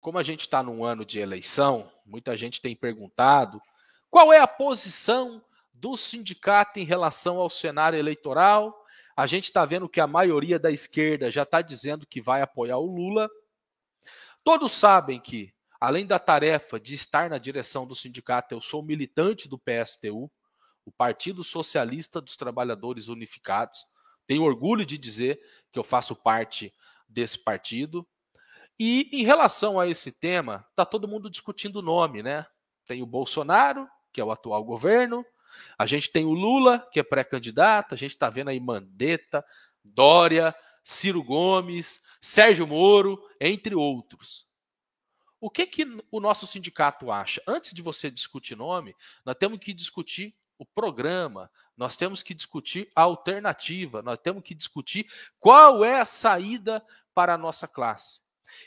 Como a gente está num ano de eleição, muita gente tem perguntado qual é a posição do sindicato em relação ao cenário eleitoral. A gente está vendo que a maioria da esquerda já está dizendo que vai apoiar o Lula. Todos sabem que, além da tarefa de estar na direção do sindicato, eu sou militante do PSTU, o Partido Socialista dos Trabalhadores Unificados. Tenho orgulho de dizer que eu faço parte desse partido. E em relação a esse tema, está todo mundo discutindo o nome, né? Tem o Bolsonaro, que é o atual governo, a gente tem o Lula, que é pré-candidato, a gente está vendo aí Mandetta, Dória, Ciro Gomes, Sérgio Moro, entre outros. O que, que o nosso sindicato acha? Antes de você discutir nome, nós temos que discutir o programa, nós temos que discutir a alternativa, nós temos que discutir qual é a saída para a nossa classe.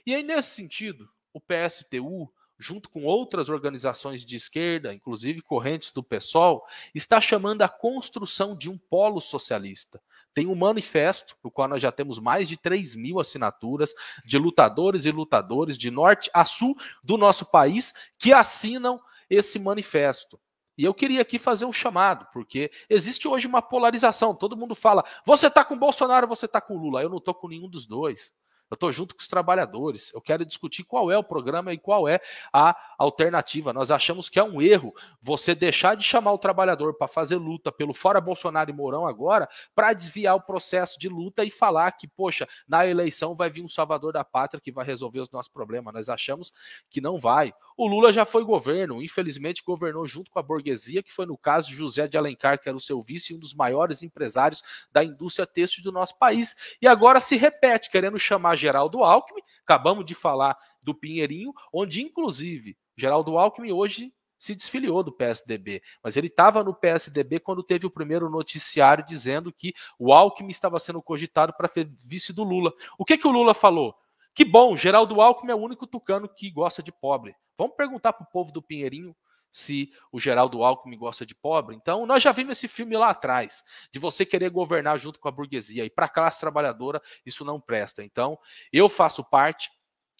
E aí, nesse sentido, o PSTU, junto com outras organizações de esquerda, inclusive correntes do PSOL, está chamando a construção de um polo socialista. Tem um manifesto, no qual nós já temos mais de 3 mil assinaturas de lutadores e lutadores de norte a sul do nosso país que assinam esse manifesto. E eu queria aqui fazer um chamado, porque existe hoje uma polarização. Todo mundo fala: você está com Bolsonaro, você está com Lula. Eu não estou com nenhum dos dois eu estou junto com os trabalhadores, eu quero discutir qual é o programa e qual é a alternativa. Nós achamos que é um erro você deixar de chamar o trabalhador para fazer luta pelo fora Bolsonaro e Mourão agora, para desviar o processo de luta e falar que, poxa, na eleição vai vir um salvador da pátria que vai resolver os nossos problemas. Nós achamos que não vai. O Lula já foi governo, infelizmente governou junto com a burguesia, que foi no caso José de Alencar, que era o seu vice, e um dos maiores empresários da indústria têxtil do nosso país. E agora se repete, querendo chamar Geraldo Alckmin, acabamos de falar do Pinheirinho, onde inclusive Geraldo Alckmin hoje se desfiliou do PSDB, mas ele estava no PSDB quando teve o primeiro noticiário dizendo que o Alckmin estava sendo cogitado para vice do Lula. O que que o Lula falou? Que bom, Geraldo Alckmin é o único tucano que gosta de pobre. Vamos perguntar para o povo do Pinheirinho se o Geraldo Alckmin gosta de pobre. Então, nós já vimos esse filme lá atrás, de você querer governar junto com a burguesia. E para a classe trabalhadora, isso não presta. Então, eu faço parte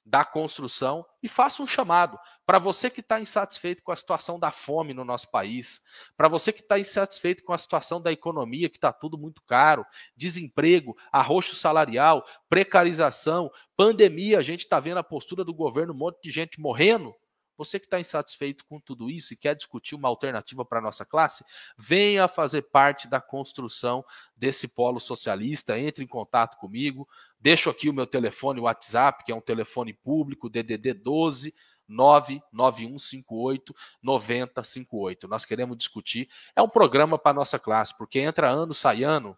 da construção e faço um chamado para você que está insatisfeito com a situação da fome no nosso país, para você que está insatisfeito com a situação da economia, que está tudo muito caro, desemprego, arroxo salarial, precarização, pandemia. A gente está vendo a postura do governo, um monte de gente morrendo você que está insatisfeito com tudo isso e quer discutir uma alternativa para a nossa classe, venha fazer parte da construção desse polo socialista. Entre em contato comigo. Deixo aqui o meu telefone o WhatsApp, que é um telefone público, DDD 12 99158 9058. Nós queremos discutir. É um programa para nossa classe, porque entra ano, sai ano,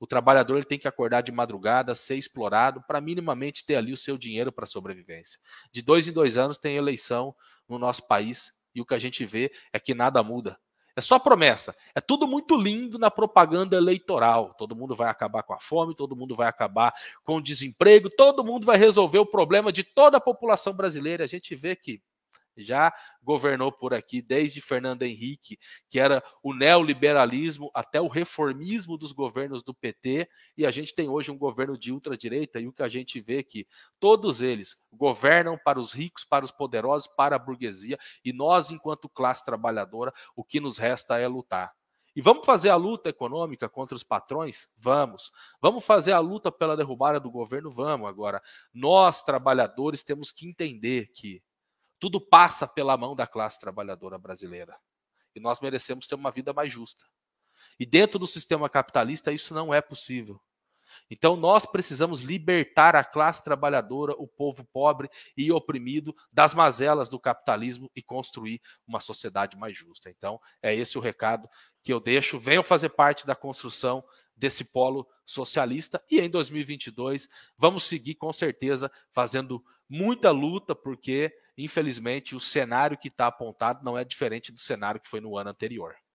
o trabalhador ele tem que acordar de madrugada, ser explorado, para minimamente ter ali o seu dinheiro para sobrevivência. De dois em dois anos tem eleição no nosso país e o que a gente vê é que nada muda. É só promessa. É tudo muito lindo na propaganda eleitoral. Todo mundo vai acabar com a fome, todo mundo vai acabar com o desemprego, todo mundo vai resolver o problema de toda a população brasileira. A gente vê que já governou por aqui, desde Fernando Henrique, que era o neoliberalismo até o reformismo dos governos do PT, e a gente tem hoje um governo de ultradireita, e o que a gente vê é que todos eles governam para os ricos, para os poderosos, para a burguesia, e nós, enquanto classe trabalhadora, o que nos resta é lutar. E vamos fazer a luta econômica contra os patrões? Vamos. Vamos fazer a luta pela derrubada do governo? Vamos. Agora, nós, trabalhadores, temos que entender que tudo passa pela mão da classe trabalhadora brasileira. E nós merecemos ter uma vida mais justa. E dentro do sistema capitalista, isso não é possível. Então, nós precisamos libertar a classe trabalhadora, o povo pobre e oprimido das mazelas do capitalismo e construir uma sociedade mais justa. Então, é esse o recado que eu deixo. Venham fazer parte da construção desse polo socialista e em 2022 vamos seguir com certeza fazendo muita luta, porque Infelizmente, o cenário que está apontado não é diferente do cenário que foi no ano anterior.